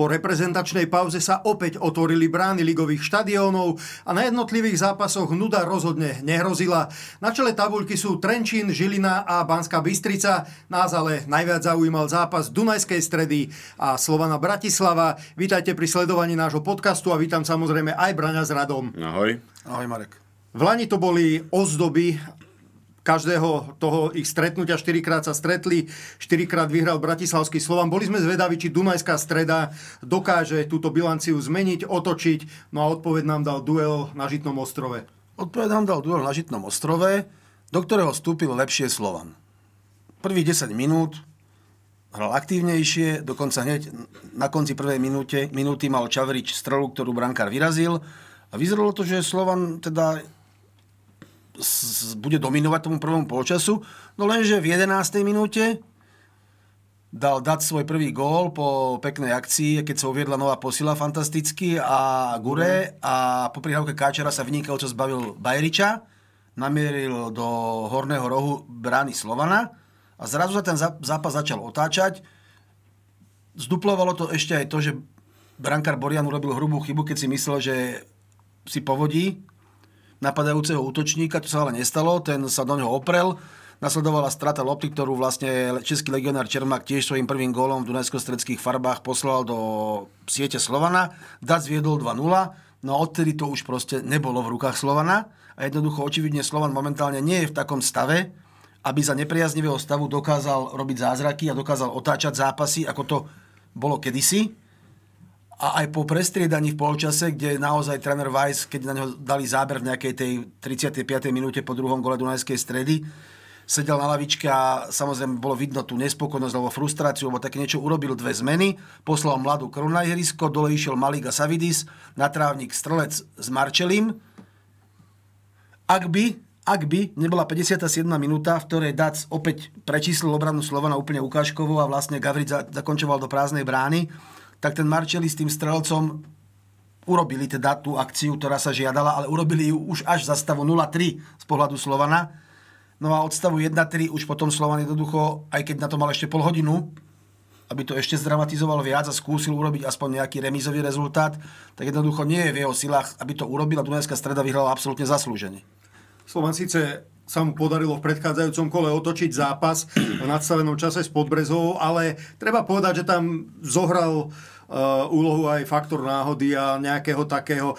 Po reprezentačnej pauze sa opäť otvorili brány ligových štadiónov a na jednotlivých zápasoch nuda rozhodne nehrozila. Na čele tabuľky sú Trenčín, Žilina a Banská Bystrica. Nás ale najviac zaujímal zápas Dunajskej stredy a Slovana Bratislava. Vítajte pri sledovaní nášho podcastu a vítam samozrejme aj Braňa s Radom. Ahoj. Ahoj Marek. V Lani to boli ozdoby každého toho ich stretnutia. Štyrikrát sa stretli, štyrikrát vyhral Bratislavský Slovan. Boli sme zvedaví, či Dunajská streda dokáže túto bilanciu zmeniť, otočiť. No a odpoveď nám dal duel na Žitnom ostrove. Odpoveď nám dal duel na Žitnom ostrove, do ktorého vstúpil lepšie Slovan. Prvých 10 minút hral aktívnejšie, dokonca hneď na konci prvej minúte, minúty mal Čavrič strelu, ktorú brankár vyrazil. A vyzeralo to, že Slovan teda bude dominovať tomu prvom polčasu. No lenže v 11. minúte dal dať svoj prvý gól po peknej akcii, keď sa uviedla nová posila fantasticky a Gure a po prihávke Káčera sa čo zbavil Bajriča, namieril do horného rohu brány Slovana a zrazu sa ten zápas začal otáčať. Zduplovalo to ešte aj to, že brankár Borian urobil hrubú chybu, keď si myslel, že si povodí napadajúceho útočníka, to sa ale nestalo, ten sa do neho oprel, Nasledovala strata lopty, ktorú vlastne český legionár Čermák tiež svojím prvým gólom v Dunajsko-stredských farbách poslal do siete Slovana. Dac viedol 2-0, no odtedy to už proste nebolo v rukách Slovana. A jednoducho, očividne Slovan momentálne nie je v takom stave, aby za nepriaznivého stavu dokázal robiť zázraky a dokázal otáčať zápasy, ako to bolo kedysi. A aj po prestriedaní v polčase, kde naozaj tréner Weiss, keď na ňo dali záber v nejakej tej 35. minúte po druhom gole Dunajskej stredy, sedel na lavičke a samozrejme bolo vidno tú nespokojnosť alebo frustráciu, lebo také niečo urobil dve zmeny, poslal mladú krv na ihrisko, dole išiel Maliga Savidis, na trávnik strelec s marčelím. Ak by, ak by nebola 57. minúta, v ktorej Dac opäť prečíslil obranu Slovana úplne ukážkovo a vlastne Gavrid zakončoval do prázdnej brány, tak ten Marčeli s tým strelcom urobili teda tú akciu, ktorá sa žiadala, ale urobili ju už až za stavu 0-3 z pohľadu Slovana. No a od stavu 1-3 už potom Slovan jednoducho, aj keď na to mal ešte pol hodinu, aby to ešte zdramatizoval viac a skúsil urobiť aspoň nejaký remizový rezultát, tak jednoducho nie je v jeho silách, aby to urobil a Dunajská streda vyhrala absolútne zaslúžene. Slovan síce sa mu podarilo v predchádzajúcom kole otočiť zápas v nadstavenom čase s Podbrezovou, ale treba povedať, že tam zohral e, úlohu aj faktor náhody a nejakého takého e,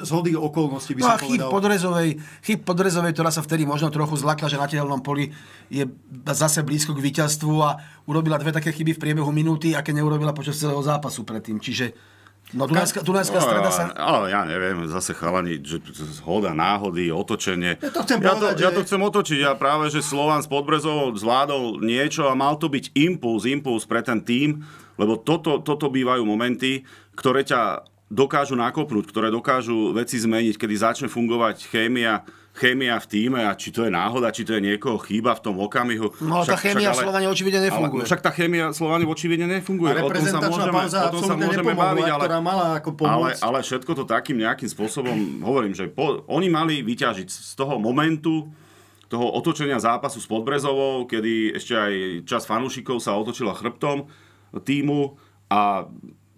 zhody okolností by no som a chyb povedal. Podrezovej, chyb podrezovej, ktorá sa vtedy možno trochu zlakla, že na tehelnom poli je zase blízko k víťazstvu a urobila dve také chyby v priebehu minúty, aké neurobila počas celého zápasu predtým. Čiže No Dunajská, no, Dunajská no, streda sa... Ale ja neviem, zase chalani, že zhoda, náhody, otočenie. Ja to chcem ja to, povedať, ja to chcem otočiť. Ja práve, že Slován s Podbrezovou zvládol niečo a mal to byť impuls, impuls pre ten tým, lebo toto, toto bývajú momenty, ktoré ťa dokážu nakopnúť, ktoré dokážu veci zmeniť, kedy začne fungovať chémia chémia v týme a či to je náhoda, či to je niekoho chýba v tom okamihu. No však, tá chémia však, ale, Slovane očividne nefunguje. Ale, no, však tá chémia Slovane očividne nefunguje. A reprezentačná pauza absolútne nepomohla, ale, ktorá mala ako pomôcť. ale, ale všetko to takým nejakým spôsobom, hovorím, že po, oni mali vyťažiť z toho momentu, toho otočenia zápasu s Podbrezovou, kedy ešte aj čas fanúšikov sa otočila chrbtom týmu a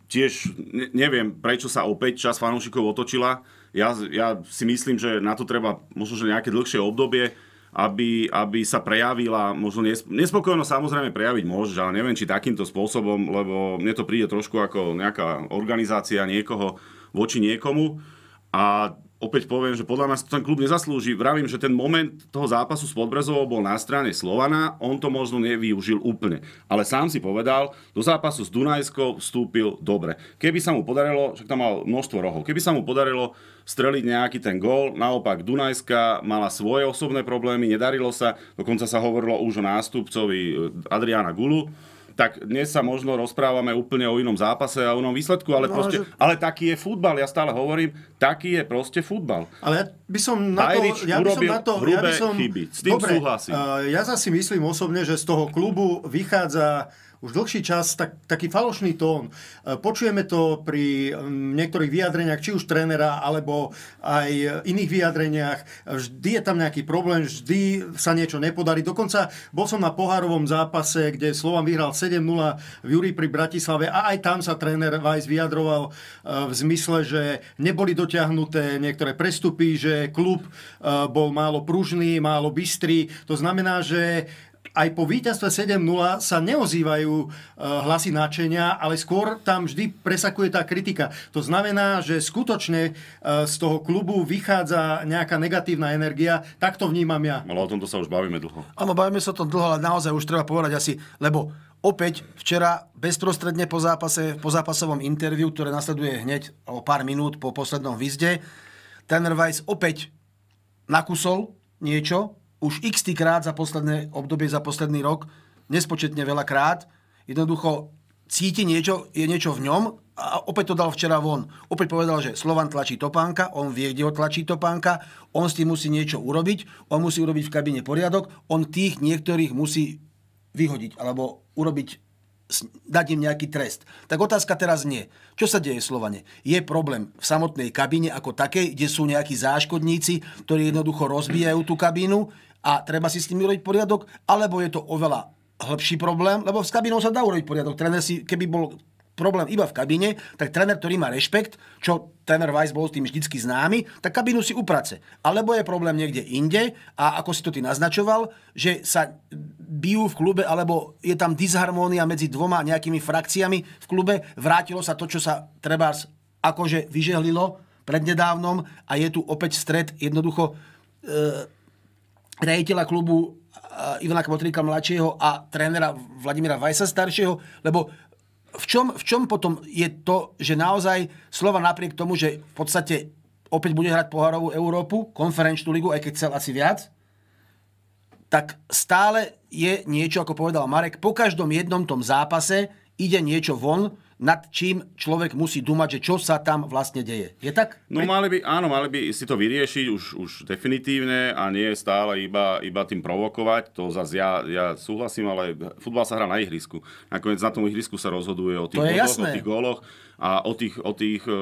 tiež neviem, prečo sa opäť čas fanúšikov otočila, ja, ja si myslím, že na to treba možno že nejaké dlhšie obdobie, aby, aby sa prejavila, možno nespokojnosť samozrejme prejaviť môžeš, ale neviem, či takýmto spôsobom, lebo mne to príde trošku ako nejaká organizácia niekoho voči niekomu a opäť poviem, že podľa mňa to ten klub nezaslúži. Vravím, že ten moment toho zápasu s Podbrezovou bol na strane Slovana, on to možno nevyužil úplne. Ale sám si povedal, do zápasu s Dunajskou vstúpil dobre. Keby sa mu podarilo, však tam mal množstvo rohov, keby sa mu podarilo streliť nejaký ten gól, naopak Dunajska mala svoje osobné problémy, nedarilo sa, dokonca sa hovorilo už o nástupcovi eh, Adriana Gulu, tak dnes sa možno rozprávame úplne o inom zápase a o inom výsledku, ale, no, proste, že... ale taký je futbal, ja stále hovorím, taký je proste futbal. Ale ja by som na to... Ja by som na to ja by som, chyby, s tým dobre, súhlasím. Uh, ja zase myslím osobne, že z toho klubu vychádza už dlhší čas tak, taký falošný tón. E, počujeme to pri niektorých vyjadreniach, či už trénera, alebo aj iných vyjadreniach. Vždy je tam nejaký problém, vždy sa niečo nepodarí. Dokonca bol som na pohárovom zápase, kde Slovan vyhral 7-0 v Júri pri Bratislave a aj tam sa tréner Vajs vyjadroval e, v zmysle, že neboli dotiahnuté niektoré prestupy, že klub e, bol málo pružný, málo bystrý. To znamená, že aj po víťazstve 7-0 sa neozývajú e, hlasy náčenia, ale skôr tam vždy presakuje tá kritika. To znamená, že skutočne e, z toho klubu vychádza nejaká negatívna energia. Tak to vnímam ja. Ale o tomto sa už bavíme dlho. Áno, bavíme sa o tom dlho, ale naozaj už treba povedať asi, lebo Opäť včera bezprostredne po zápase, po zápasovom interviu, ktoré nasleduje hneď o pár minút po poslednom výzde, Tanner Weiss opäť nakusol niečo, už x krát za posledné obdobie, za posledný rok, nespočetne veľa krát. Jednoducho cíti niečo, je niečo v ňom a opäť to dal včera von. Opäť povedal, že Slovan tlačí topánka, on vie, kde ho tlačí topánka, on s tým musí niečo urobiť, on musí urobiť v kabine poriadok, on tých niektorých musí vyhodiť alebo urobiť dať im nejaký trest. Tak otázka teraz nie. Čo sa deje v Slovane? Je problém v samotnej kabíne ako takej, kde sú nejakí záškodníci, ktorí jednoducho rozbijajú tú kabínu a treba si s nimi urobiť poriadok, alebo je to oveľa hĺbší problém, lebo s kabinou sa dá urobiť poriadok. Tréner si, keby bol problém iba v kabíne, tak tréner, ktorý má rešpekt, čo tréner Weiss bol s tým vždycky známy, tak kabínu si uprace. Alebo je problém niekde inde a ako si to ty naznačoval, že sa bijú v klube, alebo je tam disharmónia medzi dvoma nejakými frakciami v klube, vrátilo sa to, čo sa treba akože vyžehlilo prednedávnom a je tu opäť stred jednoducho e, rejiteľa klubu eh, Ivana Kmotríka mladšieho a trénera Vladimíra Vajsa staršieho, lebo v čom, v čom potom je to, že naozaj Slova napriek tomu, že v podstate opäť bude hrať pohárovú Európu, konferenčnú ligu, aj keď chcel asi viac, tak stále je niečo, ako povedal Marek, po každom jednom tom zápase ide niečo von, nad čím človek musí dumať, že čo sa tam vlastne deje. Je tak? No mali by, áno, mali by si to vyriešiť už, už definitívne a nie stále iba, iba tým provokovať. To zase ja, ja súhlasím, ale futbal sa hrá na ihrisku. Nakoniec na tom ihrisku sa rozhoduje o tých, to jasné. o tých góloch a o tých, o tých, e,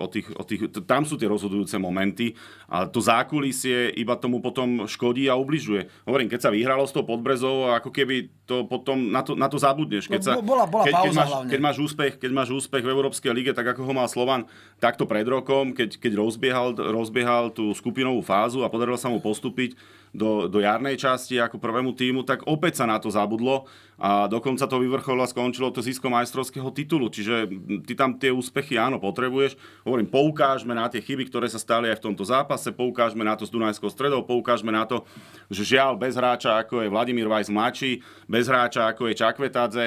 o tých, o tých, tam sú tie rozhodujúce momenty a to zákulisie iba tomu potom škodí a ubližuje. Hovorím, keď sa vyhralo s tou podbrezou, ako keby to potom, na to, na to zabudneš. Keď, no, sa, bola, bola keď, pauza keď, máš, hlavne. keď, máš úspech, keď máš úspech v Európskej lige, tak ako ho mal Slovan takto pred rokom, keď, keď rozbiehal, rozbiehal tú skupinovú fázu a podarilo sa mu postúpiť do, do jarnej časti ako prvému týmu, tak opäť sa na to zabudlo a dokonca to vyvrcholilo a skončilo to získom majstrovského titulu. Čiže ty tam tie úspechy áno potrebuješ. Hovorím, poukážme na tie chyby, ktoré sa stali aj v tomto zápase, poukážme na to s Dunajskou stredou, poukážme na to, že žiaľ bez hráča ako je Vladimír Vajs mladší, bez hráča ako je Čakvetadze,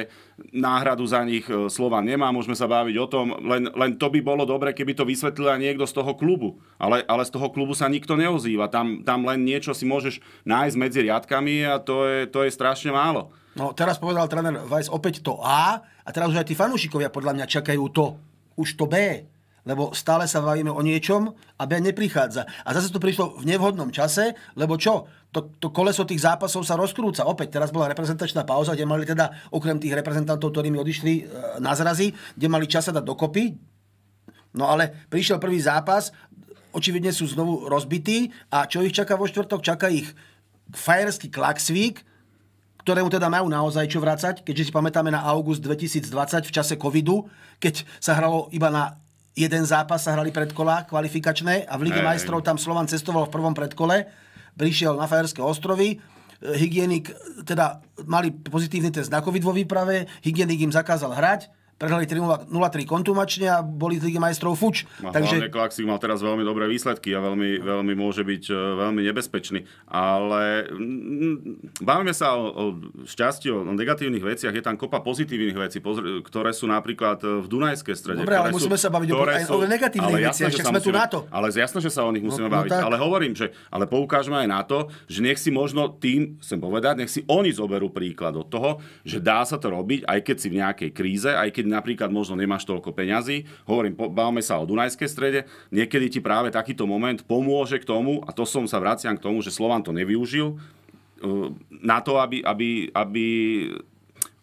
náhradu za nich e, slova nemá, môžeme sa baviť o tom, len, len to by bolo dobre, keby to vysvetlil aj niekto z toho klubu. Ale, ale z toho klubu sa nikto neozýva. Tam, tam len niečo si môžeš nájsť medzi riadkami a to je, to je strašne málo. No teraz povedal tréner Vajs opäť to A a teraz už aj tí fanúšikovia podľa mňa čakajú to, už to B lebo stále sa bavíme o niečom a B neprichádza. A zase to prišlo v nevhodnom čase, lebo čo? To, to koleso tých zápasov sa rozkrúca. Opäť, teraz bola reprezentačná pauza, kde mali teda, okrem tých reprezentantov, ktorí mi odišli e, na zrazy, kde mali čas sa dať dokopy. No ale prišiel prvý zápas, očividne sú znovu rozbití a čo ich čaká vo štvrtok? Čaká ich fajerský klaksvík, ktorému teda majú naozaj čo vrácať, keďže si pamätáme na august 2020 v čase covidu, keď sa hralo iba na jeden zápas, sa hrali predkola kvalifikačné a v Lige majstrov tam Slovan cestoval v prvom predkole, prišiel na Fajerské ostrovy, eh, hygienik, eh, teda mali pozitívny test na COVID vo výprave, hygienik im zakázal hrať, prehrali 3-0, 3 kontumačne a boli z Ligy majstrov fuč. A Takže... hlavne Klaxik mal teraz veľmi dobré výsledky a veľmi, veľmi môže byť e, veľmi nebezpečný. Ale mm, mm, bavíme sa o, o šťastí, o negatívnych veciach. Je tam kopa pozitívnych vecí, ktoré sú napríklad e, v Dunajskej strede. Dobre, ale musíme sú, sa baviť o, sú, o negatívnych veciach, však sme musíme, tu na to. Ale jasné, že sa o nich no, musíme no, baviť. No ale hovorím, že ale poukážme aj na to, že nech si možno tým, chcem povedať, nech si oni zoberú príklad od toho, že dá sa to robiť, aj keď si v nejakej kríze, aj keď keď napríklad možno nemáš toľko peňazí. Hovorím, bavme sa o Dunajskej strede. Niekedy ti práve takýto moment pomôže k tomu, a to som sa vraciam k tomu, že Slovan to nevyužil, uh, na to, aby, aby, aby...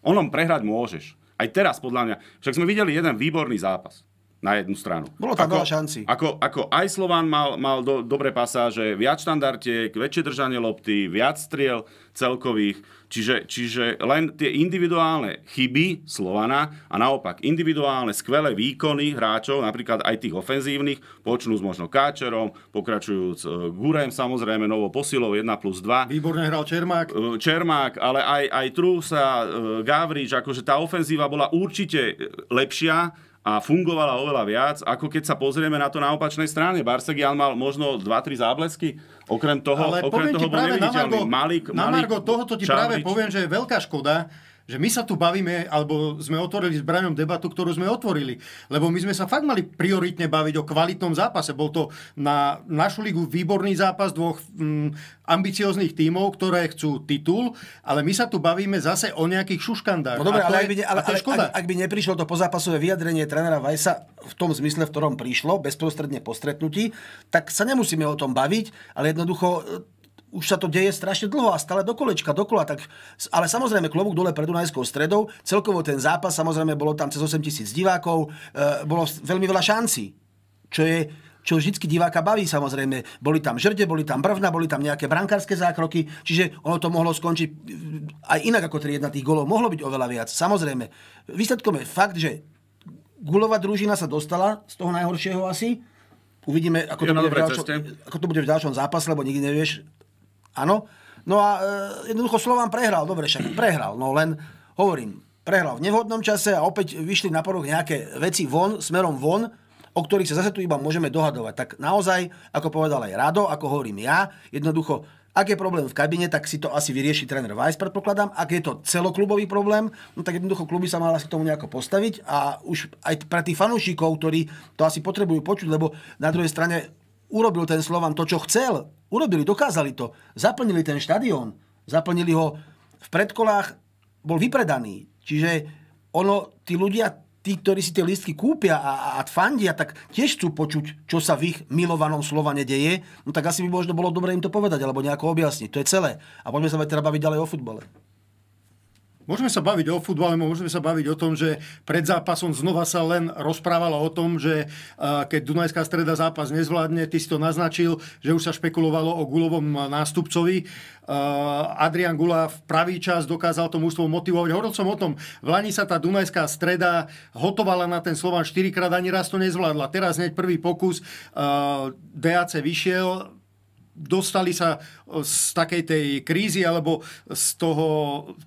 Onom prehrať môžeš. Aj teraz, podľa mňa. Však sme videli jeden výborný zápas na jednu stranu. Bolo tam veľa šanci. Ako, ako aj Slován mal, mal do, dobré pasáže, viac štandardiek, väčšie držanie lopty, viac striel celkových. Čiže, čiže len tie individuálne chyby Slovana a naopak individuálne skvelé výkony hráčov, napríklad aj tých ofenzívnych, počnú s možno Káčerom, pokračujúc e, Gurem samozrejme, novou posilou 1 plus 2. Výborne hral Čermák. E, Čermák, ale aj, aj Trusa, e, Gavrič, akože tá ofenzíva bola určite lepšia a fungovala oveľa viac, ako keď sa pozrieme na to na opačnej strane. Barsegian mal možno 2-3 záblesky, okrem toho, Ale okrem toho bol neviditeľný. Na Margo, Malik, Malik, na Margo tohoto ti práve poviem, že je veľká škoda, že my sa tu bavíme, alebo sme otvorili s Braňom debatu, ktorú sme otvorili. Lebo my sme sa fakt mali prioritne baviť o kvalitnom zápase. Bol to na našu ligu výborný zápas dvoch mm, ambicióznych tímov, ktoré chcú titul, ale my sa tu bavíme zase o nejakých šuškandách. No dobré, ale, je, ak by, ne, ale, ale ak, ak by neprišlo to pozápasové vyjadrenie trénera Vajsa v tom zmysle, v ktorom prišlo, bezprostredne po stretnutí, tak sa nemusíme o tom baviť, ale jednoducho už sa to deje strašne dlho a stále do kolečka, dokola. Tak, ale samozrejme, klobúk dole pred Dunajskou stredou. Celkovo ten zápas, samozrejme, bolo tam cez 8 tisíc divákov. E, bolo veľmi veľa šanci. čo je čo vždy diváka baví samozrejme. Boli tam žrde, boli tam brvna, boli tam nejaké brankárske zákroky, čiže ono to mohlo skončiť mm, aj inak ako 3-1 tých golov. Mohlo byť oveľa viac, samozrejme. Výsledkom je fakt, že Gulová družina sa dostala z toho najhoršieho asi, Uvidíme, ako to, bude v ďalšom, ako to bude v ďalšom zápase, lebo nikdy nevieš, Áno? No a e, jednoducho Slován prehral, dobre však, prehral. No len hovorím, prehral v nevhodnom čase a opäť vyšli na poruch nejaké veci von, smerom von, o ktorých sa zase tu iba môžeme dohadovať. Tak naozaj, ako povedal aj Rado, ako hovorím ja, jednoducho, ak je problém v kabine, tak si to asi vyrieši tréner Vajs, predpokladám. Ak je to celoklubový problém, no tak jednoducho kluby sa mali asi k tomu nejako postaviť a už aj pre tých fanúšikov, ktorí to asi potrebujú počuť, lebo na druhej strane urobil ten Slovan to, čo chcel. Urobili, dokázali to. Zaplnili ten štadión. Zaplnili ho v predkolách. Bol vypredaný. Čiže ono, tí ľudia, tí, ktorí si tie lístky kúpia a, a, a fandia, tak tiež chcú počuť, čo sa v ich milovanom Slovane deje. No tak asi by možno bolo dobre im to povedať, alebo nejako objasniť. To je celé. A poďme sa teda baviť ďalej o futbale. Môžeme sa baviť o futbale, môžeme sa baviť o tom, že pred zápasom znova sa len rozprávalo o tom, že keď Dunajská streda zápas nezvládne, ty si to naznačil, že už sa špekulovalo o Gulovom nástupcovi. Adrian Gula v pravý čas dokázal tomu ústvo motivovať. Hovoril som o tom, v Lani sa tá Dunajská streda hotovala na ten Slovan 4 krát, ani raz to nezvládla. Teraz hneď prvý pokus, DAC vyšiel, dostali sa e, z takej tej krízy alebo z toho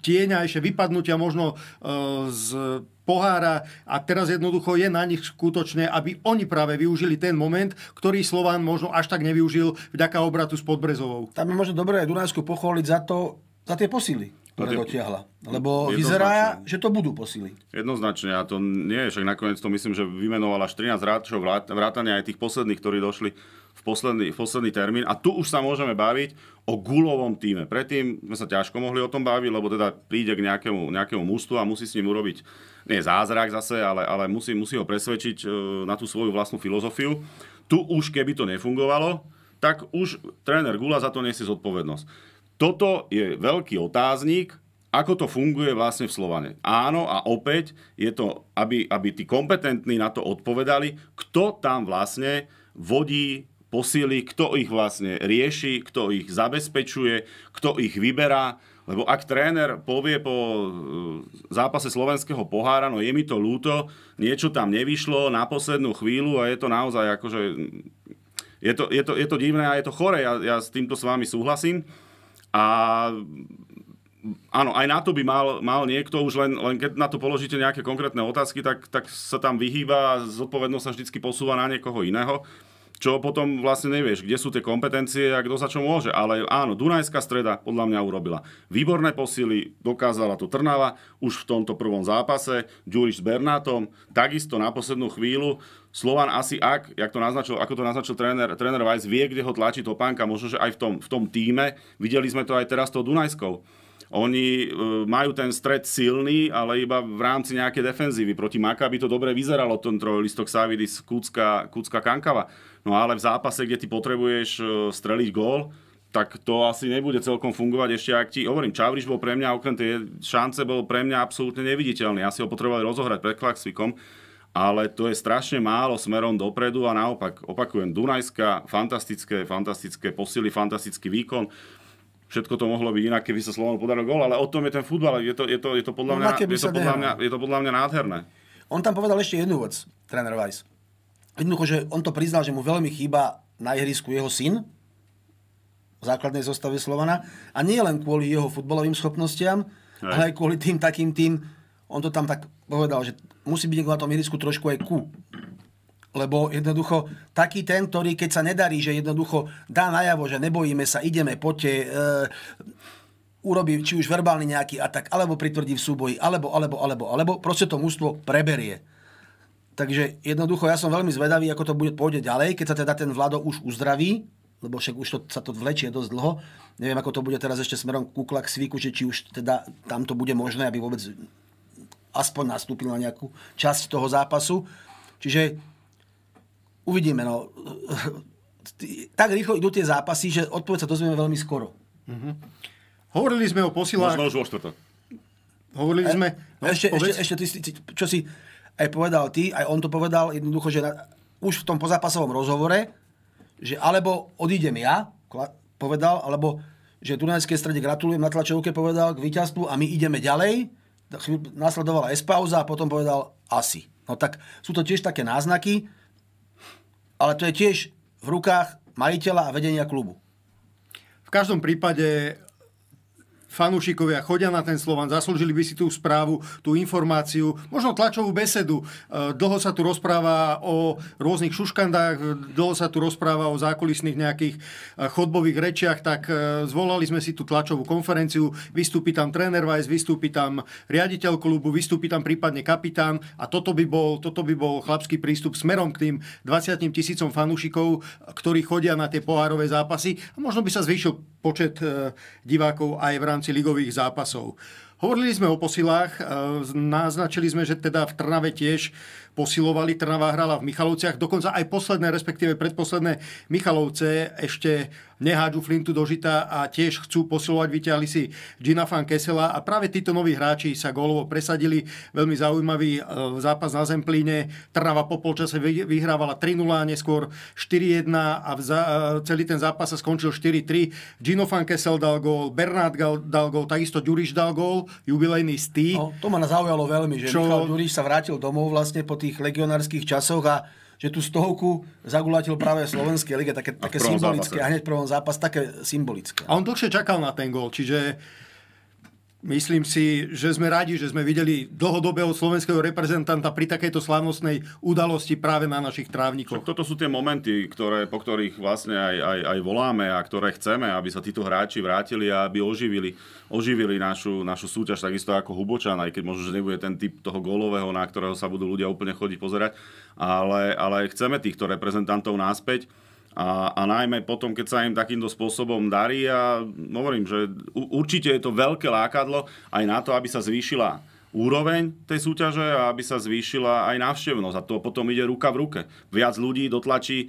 tieňa ešte vypadnutia možno e, z pohára a teraz jednoducho je na nich skutočne, aby oni práve využili ten moment, ktorý Slován možno až tak nevyužil vďaka obratu s Podbrezovou. Tam je možno dobré aj Dunajsku pochváliť za to, za tie posily ktoré dotiahla. Lebo vyzerá, že to budú posily. Jednoznačne a to nie je, však nakoniec to myslím, že vymenoval až 13 hráčov vrátania aj tých posledných, ktorí došli v posledný, v posledný termín. A tu už sa môžeme baviť o gulovom týme. Predtým sme sa ťažko mohli o tom baviť, lebo teda príde k nejakému, nejakému mústvu a musí s ním urobiť, nie zázrak zase, ale, ale musí, musí ho presvedčiť e, na tú svoju vlastnú filozofiu. Tu už, keby to nefungovalo, tak už tréner Gula za to nesie zodpovednosť. Toto je veľký otáznik, ako to funguje vlastne v Slovane. Áno, a opäť je to, aby, aby tí kompetentní na to odpovedali, kto tam vlastne vodí posíli, kto ich vlastne rieši, kto ich zabezpečuje, kto ich vyberá. Lebo ak tréner povie po e, zápase slovenského pohára, no je mi to ľúto, niečo tam nevyšlo na poslednú chvíľu a je to naozaj akože... Je to, je to, je to divné a je to chore, ja, ja s týmto s vami súhlasím. A áno, aj na to by mal, mal niekto už len, len keď na to položíte nejaké konkrétne otázky, tak, tak sa tam vyhýba a zodpovednosť sa vždy posúva na niekoho iného čo potom vlastne nevieš, kde sú tie kompetencie a kto sa čo môže. Ale áno, Dunajská streda podľa mňa urobila výborné posily, dokázala to Trnava už v tomto prvom zápase, Ďuriš s Bernátom, takisto na poslednú chvíľu. Slovan asi ak, jak to naznačil, ako to naznačil tréner, tréner Weiss, vie, kde ho tlačí topánka, možno, že aj v tom, v tom týme. Videli sme to aj teraz tou Dunajskou oni e, majú ten stred silný, ale iba v rámci nejakej defenzívy. Proti by to dobre vyzeralo, ten trojlistok Savidis, Kucka, Kucka, Kankava. No ale v zápase, kde ty potrebuješ e, streliť gól, tak to asi nebude celkom fungovať. Ešte ak ti hovorím, Čavriš bol pre mňa, okrem tej šance, bol pre mňa absolútne neviditeľný. Asi ho potrebovali rozohrať pred Klaxvikom, ale to je strašne málo smerom dopredu a naopak, opakujem, Dunajska, fantastické, fantastické posily, fantastický výkon. Všetko to mohlo byť inak, keby sa Slovanu podaril gól, ale o tom je ten futbal. Je to, je to, no, je to, podľa, mňa, je to podľa, mňa, je to podľa mňa nádherné. On tam povedal ešte jednu vec, tréner Weiss. Jednoducho, že on to priznal, že mu veľmi chýba na ihrisku jeho syn v základnej zostave Slovana. A nie len kvôli jeho futbalovým schopnostiam, ale aj kvôli tým takým tým, on to tam tak povedal, že musí byť na tom ihrisku trošku aj ku lebo jednoducho taký ten, ktorý keď sa nedarí, že jednoducho dá najavo, že nebojíme sa, ideme, poďte, e, urobí či už verbálny nejaký atak, alebo pritvrdí v súboji, alebo, alebo, alebo, alebo, proste to mužstvo preberie. Takže jednoducho ja som veľmi zvedavý, ako to bude pôjde ďalej, keď sa teda ten Vlado už uzdraví, lebo však už to, sa to vlečie dosť dlho. Neviem, ako to bude teraz ešte smerom kukla k že či už teda tam to bude možné, aby vôbec aspoň nastúpil na nejakú časť toho zápasu. Čiže uvidíme. No. Tak rýchlo idú tie zápasy, že odpoveď sa dozvieme veľmi skoro. Mm-hmm. Hovorili sme o posilách... Možno už vo štvrtok. Hovorili e, sme... No, ešte, ešte, ešte ty, ty, čo si aj povedal ty, aj on to povedal jednoducho, že na, už v tom pozápasovom rozhovore, že alebo odídem ja, povedal, alebo že Dunajskej strede gratulujem na tlačovke, povedal k víťazstvu a my ideme ďalej. Nasledovala S pauza a potom povedal asi. No tak sú to tiež také náznaky, ale to je tiež v rukách majiteľa a vedenia klubu. V každom prípade fanúšikovia chodia na ten Slovan, zaslúžili by si tú správu, tú informáciu, možno tlačovú besedu. E, dlho sa tu rozpráva o rôznych šuškandách, dlho sa tu rozpráva o zákulisných nejakých e, chodbových rečiach, tak e, zvolali sme si tú tlačovú konferenciu, vystúpi tam tréner Vajs, vystúpi tam riaditeľ klubu, vystúpi tam prípadne kapitán a toto by bol, toto by bol chlapský prístup smerom k tým 20 tisícom fanúšikov, ktorí chodia na tie pohárové zápasy a možno by sa zvýšil počet e, divákov aj v rámci ligových zápasov. Hovorili sme o posilách, e, naznačili sme, že teda v Trnave tiež posilovali. Trnava hrala v Michalovciach, dokonca aj posledné, respektíve predposledné Michalovce ešte nehádžu flintu do žita a tiež chcú posilovať. Vyťahli si Gina Fan Kesela a práve títo noví hráči sa gólovo presadili. Veľmi zaujímavý e, zápas na Zemplíne. Trnava po polčase vyhrávala 3-0, neskôr 4-1 a e, celý ten zápas sa skončil 4-3. Gino Fan Kesel dal gól, Bernard dal gól, takisto Ďuriš dal gól, jubilejný stý. No, to ma zaujalo veľmi, že čo... Michal Ďuriš sa vrátil domov vlastne po tých tých legionárskych časoch a že tú stovku zagulatil práve slovenské lige, také, také symbolické, zápase. a hneď v prvom zápas, také symbolické. A on dlhšie čakal na ten gol, čiže Myslím si, že sme radi, že sme videli dlhodobého slovenského reprezentanta pri takejto slávnostnej udalosti práve na našich trávnikoch. Však toto sú tie momenty, ktoré, po ktorých vlastne aj, aj, aj voláme a ktoré chceme, aby sa títo hráči vrátili a aby oživili, oživili našu, našu súťaž takisto ako Hubočan, aj keď možno, že nebude ten typ toho golového, na ktorého sa budú ľudia úplne chodiť pozerať, ale, ale chceme týchto reprezentantov náspäť. A, a najmä potom, keď sa im takýmto spôsobom darí a hovorím, že určite je to veľké lákadlo aj na to, aby sa zvýšila úroveň tej súťaže a aby sa zvýšila aj návštevnosť. A to potom ide ruka v ruke. Viac ľudí dotlačí e,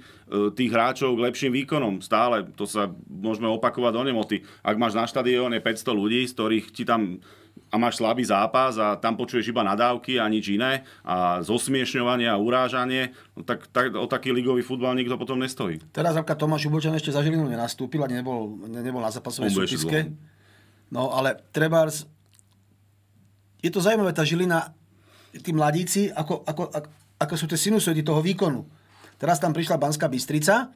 tých hráčov k lepším výkonom. Stále to sa môžeme opakovať do nemoty. Ak máš na štadióne 500 ľudí, z ktorých ti tam a máš slabý zápas a tam počuješ iba nadávky a nič iné a zosmiešňovanie a urážanie, no tak, tak o taký ligový futbal nikto potom nestojí. Teraz napríklad Tomáš Ubočan ešte za Žilinu nenastúpil a nebol, ne, nebol na zápasovej súpiske. No ale trebárs, je to zaujímavé tá Žilina, tí mladíci, ako, ako, ako, ako sú tie sinusoidy toho výkonu. Teraz tam prišla Banská Bystrica,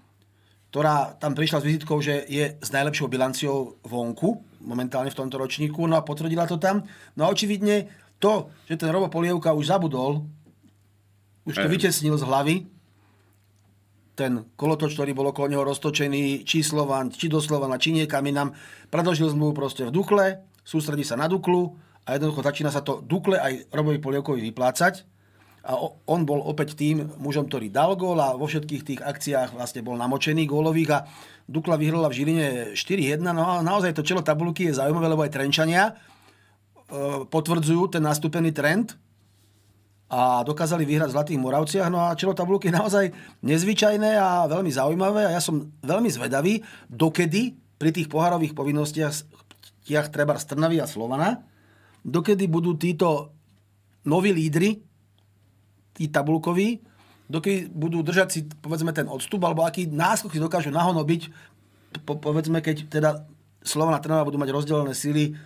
ktorá tam prišla s vizitkou, že je s najlepšou bilanciou vonku, momentálne v tomto ročníku, no a potvrdila to tam. No a očividne to, že ten Robo Polievka už zabudol, už to eh. vytesnil z hlavy, ten kolotoč, ktorý bol okolo neho roztočený, či Slovan, či doslova, či niekam inám, predložil zmluvu proste v Dukle, sústredí sa na Duklu a jednoducho začína sa to Dukle aj Robovi Polievkovi vyplácať, a on bol opäť tým mužom, ktorý dal gól a vo všetkých tých akciách vlastne bol namočený gólových a Dukla vyhrala v Žiline 4-1. No a naozaj to čelo tabulky je zaujímavé, lebo aj Trenčania e, potvrdzujú ten nastúpený trend a dokázali vyhrať v Zlatých Moravciach. No a čelo tabulky je naozaj nezvyčajné a veľmi zaujímavé a ja som veľmi zvedavý, dokedy pri tých poharových povinnostiach tiach treba Strnavy a Slovana, dokedy budú títo noví lídry tí tabulkoví, dokedy budú držať si, povedzme, ten odstup, alebo aký náskok si dokážu nahonobiť, po, povedzme, keď teda Slovan a Trnava budú mať rozdelené síly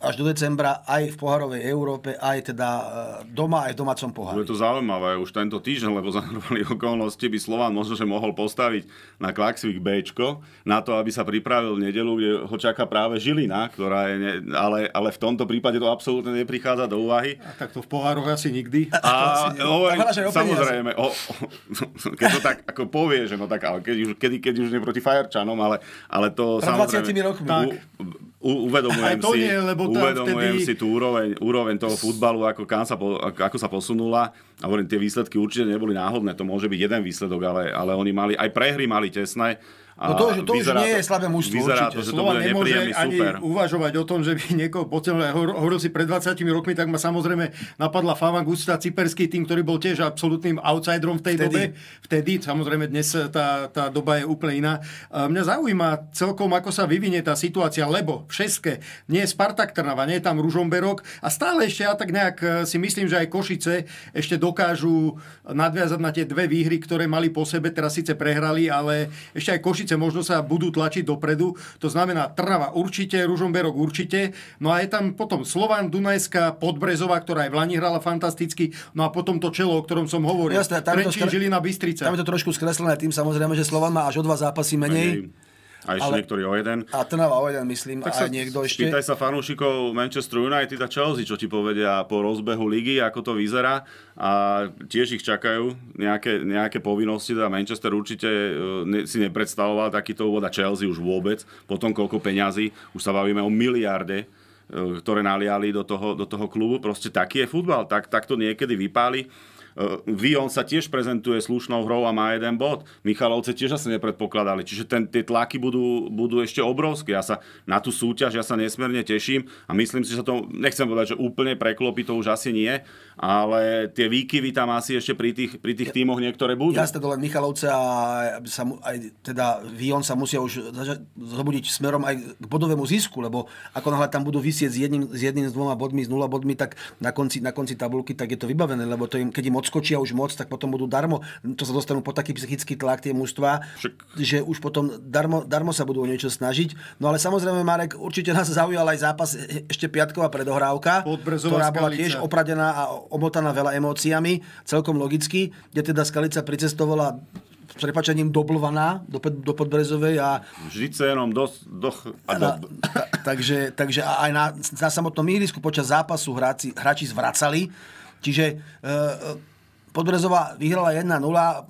až do decembra aj v poharovej Európe, aj teda e, doma, aj v domácom pohári. Bude to zaujímavé už tento týždeň, lebo za normálnych okolnosti by Slován možno, že mohol postaviť na Klaxvik B, na to, aby sa pripravil v nedelu, kde ho čaká práve Žilina, ktorá je, ne... ale, ale v tomto prípade to absolútne neprichádza do úvahy. A tak to v pohároch asi nikdy. A, a, asi hovorím, samozrejme, o, o, keď to tak ako povie, že no tak, ale keď, už, kedy, keď už nie proti Fajerčanom, ale, ale to Pre samozrejme... 20 rokmi. Tak, u, uvedomujem, to si, nie, lebo uvedomujem vtedy... si tú úroveň, úroveň toho futbalu, ako, kam sa, po, ako sa posunula. A hovorím, tie výsledky určite neboli náhodné. To môže byť jeden výsledok, ale, ale oni mali, aj prehry mali tesné No to, že to vyzerá, už nie je slabé mužstvo. Vyzerá určite. to, že to bude nemôže ani super. uvažovať o tom, že by niekoho Ja Hovoril si pred 20 rokmi, tak ma samozrejme napadla Fama Gusta, cyperský tým, ktorý bol tiež absolútnym outsiderom v tej Vtedy. dobe. Vtedy, samozrejme dnes tá, tá doba je úplne iná. Mňa zaujíma celkom, ako sa vyvinie tá situácia, lebo v Šeske nie je Spartak Trnava, nie je tam Ružomberok a stále ešte ja tak nejak eh, si myslím, že aj Košice ešte dokážu nadviazať na tie dve výhry, ktoré mali po sebe, teraz síce prehrali, ale ešte aj Košice Košice možno sa budú tlačiť dopredu, to znamená Trnava určite, Ružomberok určite, no a je tam potom Slovan, Dunajská, Podbrezová, ktorá aj v Lani hrala fantasticky, no a potom to čelo, o ktorom som hovoril. Jasne, tam Trenčín, skr... Žilina, Bystrica. Tam je to trošku skreslené tým samozrejme, že Slovan má až o dva zápasy menej. menej a ešte niektorí o jeden. A Trnava o jeden, myslím, tak a sa niekto ešte. Pýtaj sa fanúšikov Manchester United a Chelsea, čo ti povedia po rozbehu ligy, ako to vyzerá. A tiež ich čakajú nejaké, nejaké povinnosti. Teda Manchester určite e, ne, si nepredstavoval takýto úvod a Chelsea už vôbec. Potom koľko peňazí, už sa bavíme o miliarde e, ktoré naliali do toho, do toho klubu. Proste taký je futbal, tak, tak to niekedy vypáli. Ehm, Vion sa tiež prezentuje slušnou hrou a má jeden bod. Michalovce tiež asi nepredpokladali. Čiže ten, tie tlaky budú, budú ešte obrovské. Ja sa na tú súťaž ja sa nesmierne teším a myslím si, že sa to, nechcem povedať, že úplne preklopí, to už asi nie, ale tie výkyvy tam asi ešte pri tých, pri tých tímoch niektoré budú. ste dole Michalovce a sa, aj, teda Vion sa musia už zobudiť smerom aj k bodovému zisku, lebo ako náhle tam budú vysieť s jedným, s jedným, s dvoma bodmi, s nula bodmi, tak na konci, na konci tabulky tak je to vybavené, lebo to im, keď im odskočia už moc, tak potom budú darmo, to sa dostanú po taký psychický tlak tie mužstva, Však... že už potom darmo, darmo sa budú o niečo snažiť. No ale samozrejme, Marek, určite nás zaujal aj zápas e, e, ešte piatková predohrávka, ktorá bola tiež opradená a omotaná veľa emóciami, celkom logicky, kde teda Skalica pricestovala s prepačením doblvaná do, do Podbrezovej a... Žice jenom do... do, a do... takže, takže aj na, na samotnom ihrisku počas zápasu hráci, hráči zvracali. Čiže e, e Podbrezová vyhrala 1-0,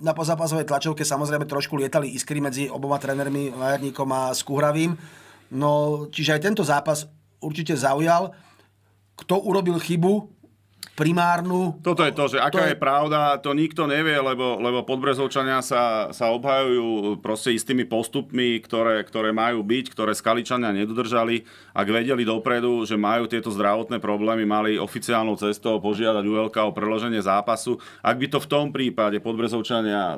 na pozápasovej tlačovke samozrejme trošku lietali iskry medzi oboma trénermi, Majerníkom a Skuhravým. No, čiže aj tento zápas určite zaujal. Kto urobil chybu, primárnu... Toto je to, že aká to je... je pravda, to nikto nevie, lebo, lebo podbrezovčania sa, sa obhajujú proste istými postupmi, ktoré, ktoré majú byť, ktoré skaličania nedodržali. Ak vedeli dopredu, že majú tieto zdravotné problémy, mali oficiálnou cestou požiadať ULK o preloženie zápasu. Ak by to v tom prípade podbrezovčania e,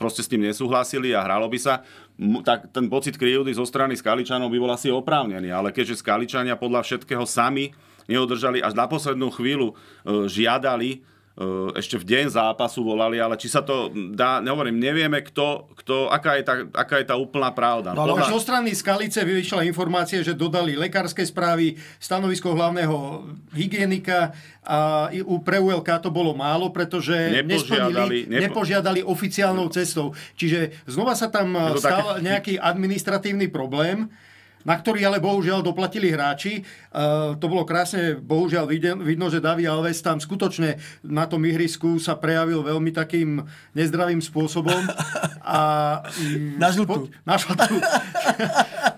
proste s tým nesúhlasili a hralo by sa, tak ten pocit krivdy zo strany skaličanov by bol asi oprávnený. Ale keďže skaličania podľa všetkého sami neudržali. Až na poslednú chvíľu e, žiadali, e, ešte v deň zápasu volali, ale či sa to dá, nehovorím, nevieme, kto, kto aká, je tá, aká je tá úplná pravda. No, ale Podľa... až zo strany Skalice vyvyšla informácia, že dodali lekárske správy, stanovisko hlavného hygienika a u pre ULK to bolo málo, pretože nepožiadali, nepo... nepožiadali oficiálnou cestou. Čiže znova sa tam stal také... nejaký administratívny problém, na ktorý ale bohužiaľ doplatili hráči. E, to bolo krásne, bohužiaľ vidno, že Davi Alves tam skutočne na tom ihrisku sa prejavil veľmi takým nezdravým spôsobom. A, na žltú. Na žltu.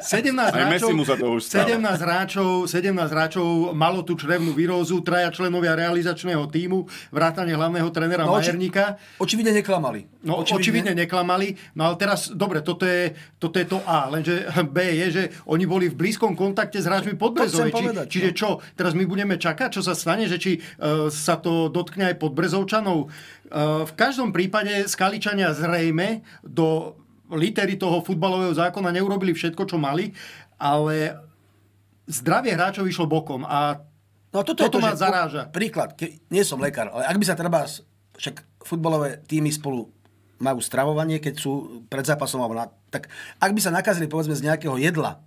17 hráčov, mu sa to už 17 hráčov, 17 hráčov malo tú črevnú výrozu, traja členovia realizačného týmu, vrátane hlavného trenera no, Majerníka. Očividne neklamali. No, očividne. očividne neklamali. No ale teraz, dobre, toto je, toto je to A, lenže B je, že oni oni boli v blízkom kontakte s hráčmi Podbrezov. Či, čiže no. čo, teraz my budeme čakať, čo sa stane, že či uh, sa to dotkne aj Podbrezovčanov. Uh, e, v každom prípade Skaličania zrejme do litery toho futbalového zákona neurobili všetko, čo mali, ale zdravie hráčov išlo bokom a No toto, toto je to, ma zaráža. Príklad, ke, nie som lekár, ale ak by sa treba, však futbalové týmy spolu majú stravovanie, keď sú pred zápasom alebo na, tak ak by sa nakazili povedzme z nejakého jedla,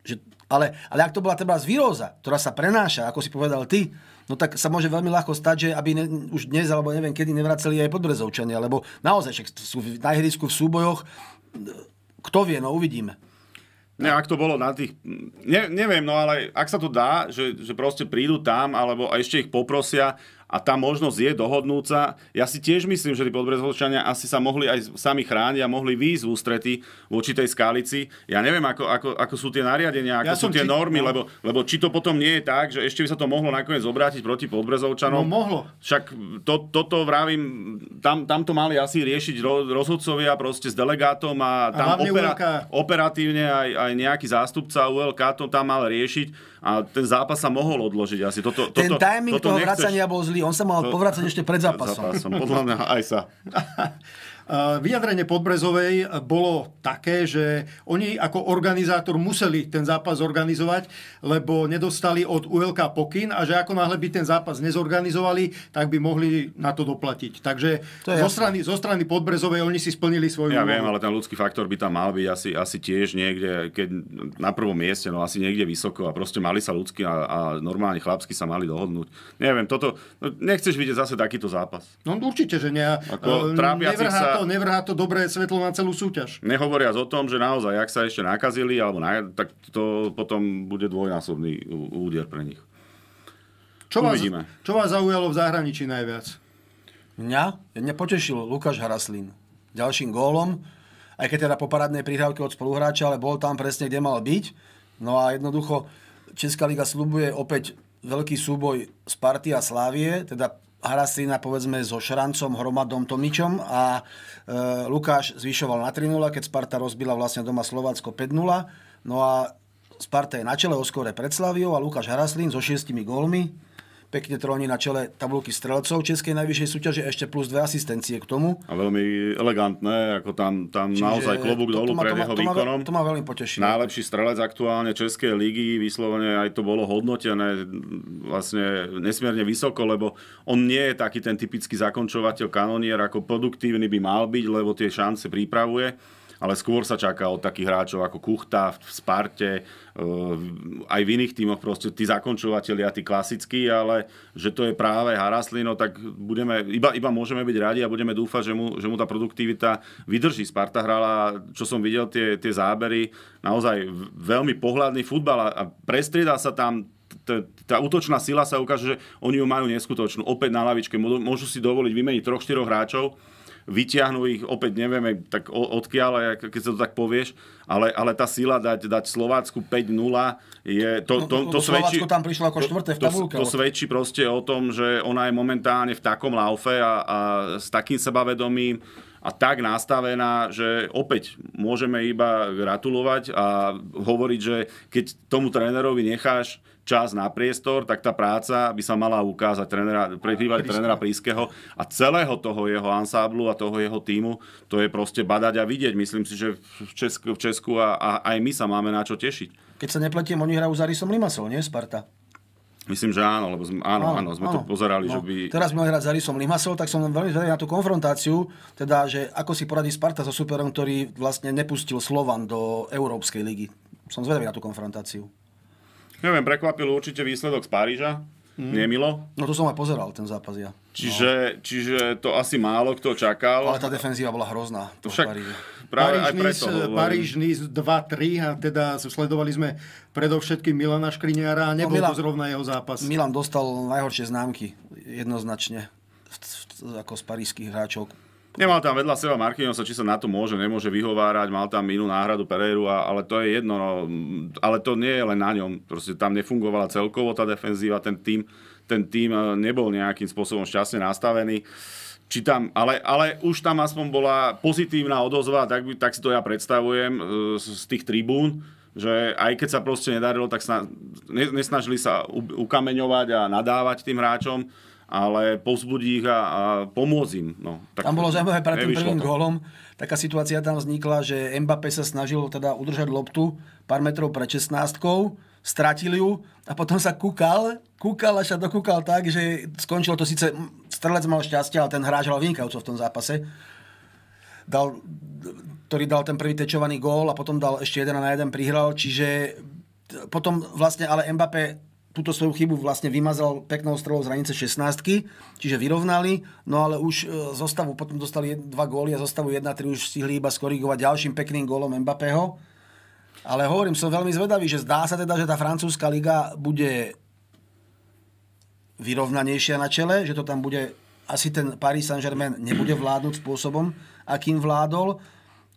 že, ale, ale ak to bola teda zvíroza, ktorá sa prenáša, ako si povedal ty, no tak sa môže veľmi ľahko stať, že aby ne, už dnes alebo neviem kedy nevraceli aj podbrezovčania, lebo naozaj však sú v najhrisku v súbojoch, kto vie, no uvidíme. Ne, ak to bolo na tých... Ne, neviem, no ale ak sa to dá, že, že proste prídu tam, alebo ešte ich poprosia, a tá možnosť je dohodnúť sa. Ja si tiež myslím, že tí podbrezovčania asi sa mohli aj sami chrániť a mohli výjsť v ústrety v určitej skálici. Ja neviem, ako, ako, ako sú tie nariadenia, ako ja sú tie či... normy, no. lebo, lebo či to potom nie je tak, že ešte by sa to mohlo nakoniec obrátiť proti podbrezovčanom. No mohlo. Však to, toto vravím, tam, tam to mali asi riešiť rozhodcovia proste s delegátom a tam a opera, ULK. operatívne aj, aj nejaký zástupca ULK to tam mal riešiť a ten zápas sa mohol odložiť asi. Toto, toto, ten timing toto toho nechceš... vracania bol zlý on sa mal povrácať ešte pred zápasom. zápasom. Podľa mňa aj sa. Eh, vyjadrenie Podbrezovej bolo také, že oni ako organizátor museli ten zápas organizovať, lebo nedostali od ULK pokyn a že ako náhle by ten zápas nezorganizovali, tak by mohli na to doplatiť. Takže to zo, strany, zo strany Podbrezovej oni si splnili svoju Ja viem, ale ten ľudský faktor by tam mal byť asi, asi tiež niekde, keď na prvom mieste, no asi niekde vysoko a proste mali sa ľudsky a, a normálni chlapsky sa mali dohodnúť. Neviem, toto, no nechceš vidieť zase takýto zápas. No určite, že nie. Ako, eh, trápiacich sa, to nevrhá to dobré svetlo na celú súťaž. Nehovoriac o tom, že naozaj, ak sa ešte nakazili, alebo na, tak to potom bude dvojnásobný úder pre nich. Čo vás, čo vás zaujalo v zahraničí najviac? Mňa? Mňa potešil Lukáš Haraslín. Ďalším gólom, aj keď teda po parádnej prihrávke od spoluhráča, ale bol tam presne, kde mal byť. No a jednoducho Česká liga slubuje opäť veľký súboj Sparty a Slávie, teda Harastrina povedzme so Šrancom, Hromadom, Tomičom a e, Lukáš zvyšoval na 3 keď Sparta rozbila vlastne doma Slovácko 5 No a Sparta je na čele o skore pred Slaviou a Lukáš Haraslín so šiestimi gólmi pekne tróni na čele tabulky strelcov Českej najvyššej súťaže, ešte plus dve asistencie k tomu. A veľmi elegantné, ako tam, tam Čiže naozaj klobúk dolu pred jeho to ma, výkonom. To ma veľmi potešilo. Najlepší strelec aktuálne Českej ligy, vyslovene aj to bolo hodnotené vlastne nesmierne vysoko, lebo on nie je taký ten typický zakončovateľ kanonier, ako produktívny by mal byť, lebo tie šance pripravuje ale skôr sa čaká od takých hráčov ako Kuchta v Sparte, e, aj v iných tímoch proste tí zakončovateľia, tí klasickí, ale že to je práve Haraslino, tak budeme, iba, iba môžeme byť radi a budeme dúfať, že mu, že mu tá produktivita vydrží. Sparta hrala, čo som videl, tie, tie zábery, naozaj veľmi pohľadný futbal a prestriedá sa tam tá útočná sila sa ukáže, že oni ju majú neskutočnú. Opäť na lavičke môžu si dovoliť vymeniť troch, štyroch hráčov vyťahnú ich, opäť nevieme tak odkiaľ, keď sa to tak povieš, ale, ale tá sila dať, dať Slovácku 5-0 je, to, no, to, no, to, to svedčí, tam prišlo ako štvrté v tabulke. To, to svedčí proste o tom, že ona je momentálne v takom laufe a, a s takým sebavedomím, a tak nastavená, že opäť môžeme iba gratulovať a hovoriť, že keď tomu trénerovi necháš čas na priestor, tak tá práca by sa mala ukázať trenera, pre trénera Prískeho a celého toho jeho ansáblu a toho jeho týmu, to je proste badať a vidieť. Myslím si, že v Česku, v Česku a, a aj my sa máme na čo tešiť. Keď sa nepletiem oni hrajú za Rysom Limasol, nie Sparta? Myslím, že áno, lebo sme, áno, áno, sme áno. to pozerali, no. že by... Teraz sme hrať za Rysom Limasol, tak som veľmi zvedavý na tú konfrontáciu, teda, že ako si poradí Sparta so superom, ktorý vlastne nepustil Slovan do Európskej ligy. Som zvedavý na tú konfrontáciu. Neviem, prekvapil určite výsledok z Paríža. Mm. Nemilo. No to som aj pozeral, ten zápas ja. Čiže, no. čiže to asi málo kto čakal. Ale tá defenzíva bola hrozná. To však, Paríže. Práve Paríž, aj preto. Paríž, 2-3 a teda sledovali sme predovšetkým Milana Škriniara a no, nebol no, Milan, to zrovna jeho zápas. Milan dostal najhoršie známky jednoznačne ako z parížských hráčov Nemal tam vedľa seba Marquinhosa, či sa na to môže, nemôže vyhovárať, mal tam inú náhradu Pereiru, ale to je jedno, no, ale to nie je len na ňom. Proste tam nefungovala celkovo tá defenzíva, ten tým, ten tým e, nebol nejakým spôsobom šťastne nastavený. Či tam, ale, ale už tam aspoň bola pozitívna odozva, tak, by, tak si to ja predstavujem e, z tých tribún, že aj keď sa proste nedarilo, tak sa, nesnažili sa ukameňovať a nadávať tým hráčom, ale povzbudí ich a, a pomôcť im. No, tak tam bolo zaujímavé pred tým prvým gólom, taká situácia tam vznikla, že Mbappé sa snažil teda udržať loptu pár metrov pred 16 stratil ju a potom sa kúkal, kúkal a sa dokúkal tak, že skončilo to síce, strelec mal šťastie, ale ten hráč hral vynikajúco v tom zápase, dal, ktorý dal ten prvý tečovaný gól a potom dal ešte jeden na jeden prihral, čiže potom vlastne ale Mbappé túto svoju chybu vlastne vymazal peknou strelou z hranice 16 čiže vyrovnali, no ale už e, zostavu potom dostali dva góly a zostavu 1-3 už stihli iba skorigovať ďalším pekným gólom Mbappého. Ale hovorím, som veľmi zvedavý, že zdá sa teda, že tá francúzska liga bude vyrovnanejšia na čele, že to tam bude asi ten Paris Saint-Germain nebude vládnuť spôsobom, akým vládol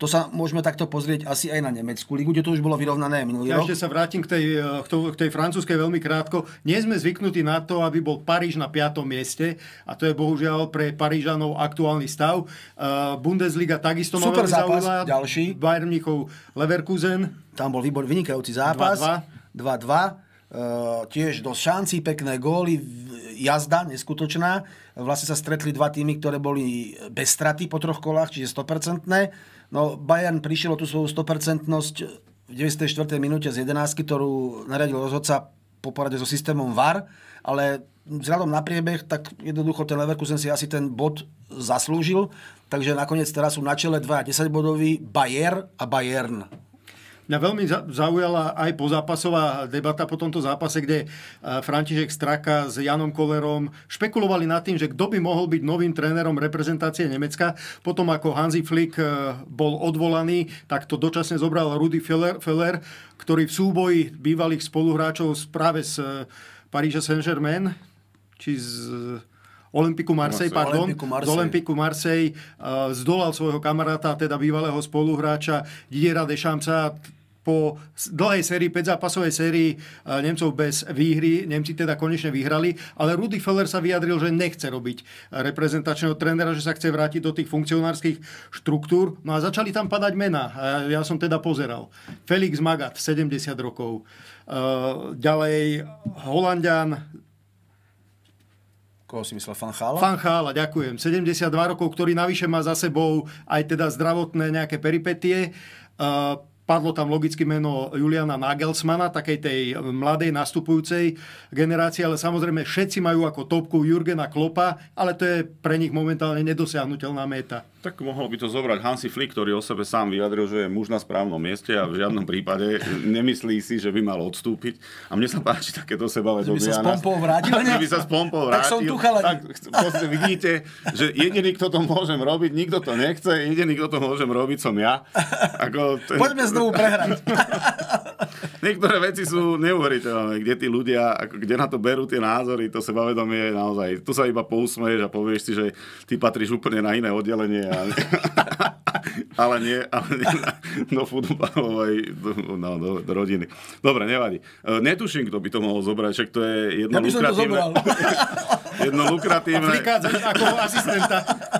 to sa môžeme takto pozrieť asi aj na Nemeckú ligu, kde to už bolo vyrovnané minulý ja rok. ešte sa vrátim k tej, eh, k, to, k tej francúzskej veľmi krátko. Nie sme zvyknutí na to, aby bol Paríž na 5. mieste a to je bohužiaľ pre Parížanov aktuálny stav. Eh, Bundesliga takisto má veľmi zápas, ďalší. Bayern Mnichov Leverkusen. Tam bol výbor, vynikajúci zápas. 2-2. 2-2. Uh, tiež do šancí, pekné góly, jazda neskutočná. Vlastne sa stretli dva týmy, ktoré boli bez straty po troch kolách, čiže 100%. No, Bayern prišiel o tú svoju 100% v 94. minúte z 11, ktorú naradil rozhodca po porade so systémom VAR, ale vzhľadom na priebeh, tak jednoducho ten Leverkusen si asi ten bod zaslúžil, takže nakoniec teraz sú na čele 2 10 bodový Bayer a Bayern. Mňa veľmi zaujala aj pozápasová debata po tomto zápase, kde eh, František Straka s Janom Kolerom špekulovali nad tým, že kto by mohol byť novým trénerom reprezentácie Nemecka. Potom ako Hansi Flick eh, bol odvolaný, tak to dočasne zobral Rudy Feller, Feller ktorý v súboji bývalých spoluhráčov práve z eh, Paríža Saint-Germain či z Olympiku Marseille, Marseille. pardon, Olympiku Marseille. z Olympiku Marseille uh, zdolal svojho kamaráta, teda bývalého spoluhráča Didiera Dešamca po dlhej sérii, 5 zápasovej sérii eh, Nemcov bez výhry, Nemci teda konečne vyhrali, ale Rudy Feller sa vyjadril, že nechce robiť eh, reprezentačného trénera, že sa chce vrátiť do tých funkcionárskych štruktúr. No a začali tam padať mená. Ja som teda pozeral. Felix Magat, 70 rokov. Ďalej Holandian koho si myslel, Fanchála? Fanchála, ďakujem. 72 rokov, ktorý navyše má za sebou aj teda zdravotné nejaké peripetie. Uh, Padlo tam logicky meno Juliana Nagelsmana, takej tej mladej nastupujúcej generácie, ale samozrejme všetci majú ako topku Jurgena Klopa, ale to je pre nich momentálne nedosiahnutelná meta. Tak mohol by to zobrať Hansi Flick, ktorý o sebe sám vyjadril, že je muž na správnom mieste a v žiadnom prípade nemyslí si, že by mal odstúpiť. A mne sa páči takéto sebavedomie. Že by sa s pompou vrátil? Že by sa s pompou vrátil. Tak som tu tak, proste vidíte, že jediný, kto to môžem robiť, nikto to nechce, jediný, kto to môžem robiť, som ja. Ako ten... Poďme znovu prehrať. Niektoré veci sú neuveriteľné, kde tí ľudia, ako, kde na to berú tie názory, to sebavedomie je naozaj, tu sa iba pousmeješ a povieš si, že ty patríš úplne na iné oddelenie ale, ale nie, ale nie do futbalovej, do, no, do, do rodiny. Dobre, nevadí. E, netuším, kto by to mohol zobrať, však to je jedno ja lukratívne... jedno lukratívne... ako asistenta.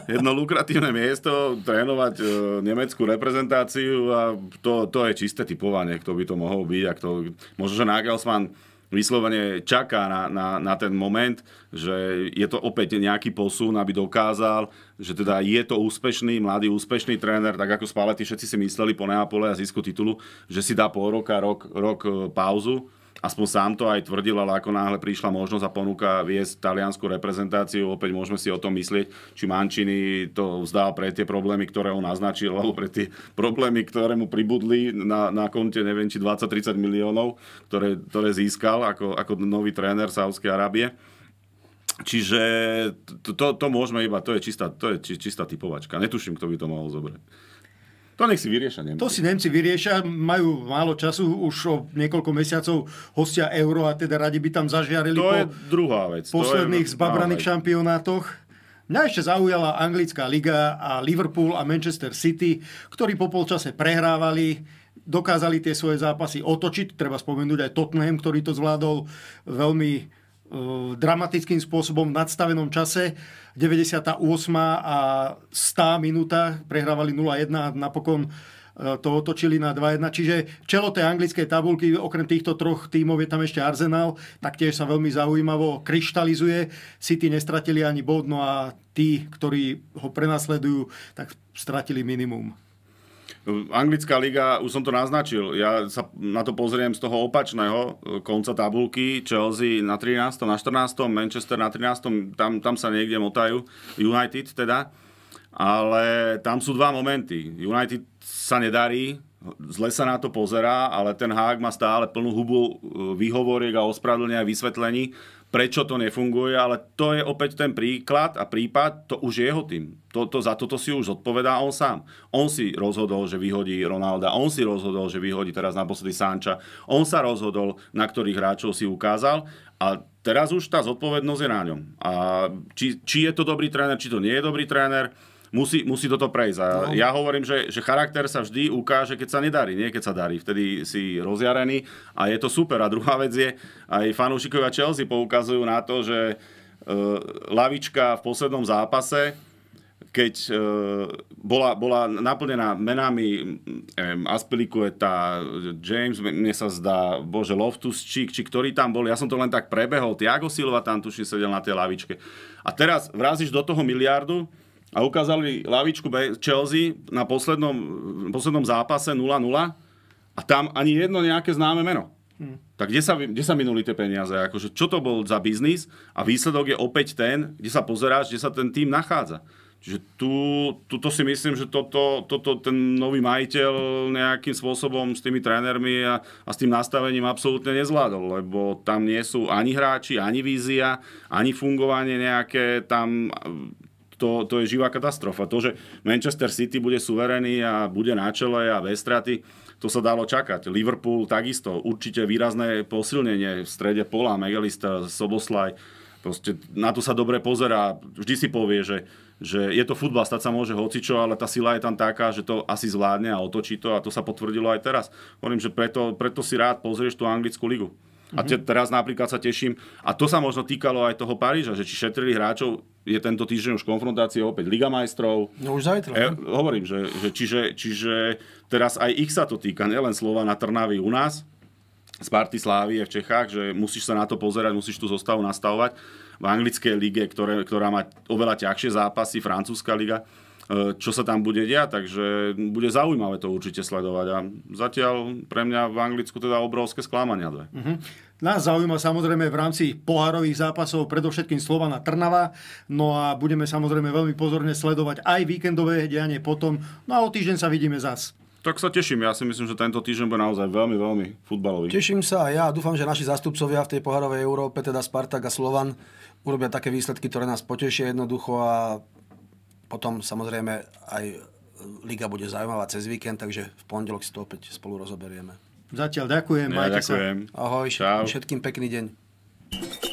jedno lukratívne miesto, trénovať e, nemeckú reprezentáciu a to, to je čisté typovanie, kto by to mohol byť. A kto, možno, že Nagelsmann vyslovene čaká na, na, na ten moment, že je to opäť nejaký posun, aby dokázal, že teda je to úspešný, mladý úspešný tréner, tak ako spáleti všetci si mysleli po Neapole a zisku titulu, že si dá pol roka, rok, rok e, pauzu aspoň sám to aj tvrdil, ale ako náhle prišla možnosť a ponuka viesť taliansku reprezentáciu, opäť môžeme si o tom myslieť, či Mančiny to vzdal pre tie problémy, ktoré on naznačil, alebo pre tie problémy, ktoré mu pribudli na, na konte, neviem, či 20-30 miliónov, ktoré, ktoré získal ako, ako nový tréner Sávskej Arábie. Čiže to, to, to môžeme iba, to je čistá, to je čistá typovačka. Netuším, kto by to mohol zobrať. To nech si vyriešia Nemci. To si Nemci vyriešia, majú málo času, už o niekoľko mesiacov hostia euro a teda radi by tam zažiarili to po je druhá vec. posledných to je... zbabraných šampionátoch. Mňa ešte zaujala anglická liga a Liverpool a Manchester City, ktorí po polčase prehrávali, dokázali tie svoje zápasy otočiť. Treba spomenúť aj Tottenham, ktorý to zvládol veľmi dramatickým spôsobom v nadstavenom čase. 98. a 100 minúta prehrávali 0-1 a napokon e, to otočili na 2-1. Čiže čelo tej anglickej tabulky, okrem týchto troch tímov je tam ešte Arsenal, taktiež sa veľmi zaujímavo kryštalizuje. City nestratili ani bod, no a tí, ktorí ho prenasledujú, tak stratili minimum. Anglická liga, už som to naznačil, ja sa na to pozriem z toho opačného e, konca tabulky, Chelsea na 13., na 14., Manchester na 13., tam, tam sa niekde motajú, United teda, ale tam sú dva momenty. United sa nedarí, zle sa na to pozerá, ale ten Hák má stále plnú hubu e, výhovoriek a ospravedlňa a vysvetlení prečo to nefunguje, ale to je opäť ten príklad a prípad, to už je jeho tým. To, to, za toto si už zodpovedá on sám. On si rozhodol, že vyhodí Ronalda, on si rozhodol, že vyhodí teraz naposledy Sanča, on sa rozhodol, na ktorých hráčov si ukázal a teraz už tá zodpovednosť je na ňom. A či, či je to dobrý tréner, či to nie je dobrý tréner, musí, musí toto prejsť. A no. ja hovorím, že, že charakter sa vždy ukáže, keď sa nedarí, nie keď sa darí. Vtedy si rozjarený a je to super. A druhá vec je, aj fanúšikovia Chelsea poukazujú na to, že uh, lavička v poslednom zápase keď e, bola, bola naplnená menami e, James, mne sa zdá, bože, Loftus či, či ktorý tam bol, ja som to len tak prebehol, Tiago Silva tam tuším sedel na tej lavičke. A teraz vrázíš do toho miliardu, a ukázali lavičku Chelsea na poslednom, poslednom zápase 0-0 a tam ani jedno nejaké známe meno. Hmm. Tak kde sa, kde sa minuli tie peniaze? Akože, čo to bol za biznis? A výsledok je opäť ten, kde sa pozeráš, kde sa ten tým nachádza. Čiže tu, tu to si myslím, že toto, toto ten nový majiteľ nejakým spôsobom s tými trénermi a, a s tým nastavením absolútne nezvládol, lebo tam nie sú ani hráči, ani vízia, ani fungovanie nejaké, tam to, to je živá katastrofa. To, že Manchester City bude suverený a bude na čele a bez straty, to sa dalo čakať. Liverpool takisto, určite výrazné posilnenie v strede pola, Megalista, Soboslaj, proste na to sa dobre pozerá, vždy si povie, že, že je to futbal, stať sa môže hocičo, ale tá sila je tam taká, že to asi zvládne a otočí to a to sa potvrdilo aj teraz. Hovorím, že preto, preto si rád pozrieš tú anglickú ligu. A te, mhm. teraz napríklad sa teším, a to sa možno týkalo aj toho Paríža, že či šetrili hráčov, je tento týždeň už konfrontácie opäť Liga majstrov. No už zajtra. E, hovorím, že, že čiže, čiže teraz aj ich sa to týka, nielen slova na Trnavy u nás, z je v Čechách, že musíš sa na to pozerať, musíš tú zostavu nastavovať. V anglickej lige, ktoré, ktorá má oveľa ťažšie zápasy, francúzska liga, E, čo sa tam bude diať, takže bude zaujímavé to určite sledovať. A zatiaľ pre mňa v Anglicku teda obrovské sklamania dve. Uh-huh. Nás zaujíma samozrejme v rámci pohárových zápasov predovšetkým Slovana Trnava. No a budeme samozrejme veľmi pozorne sledovať aj víkendové dianie potom. No a o týždeň sa vidíme zas. Tak sa teším, ja si myslím, že tento týždeň bude naozaj veľmi, veľmi futbalový. Teším sa a ja dúfam, že naši zástupcovia v tej poharovej Európe, teda Spartak a Slovan, urobia také výsledky, ktoré nás potešia jednoducho a potom samozrejme aj liga bude zaujímavá cez víkend, takže v pondelok si to opäť spolu rozoberieme. Zatiaľ ďakujem, ja, majte ďakujem. sa. Ahoj, Čau. všetkým pekný deň.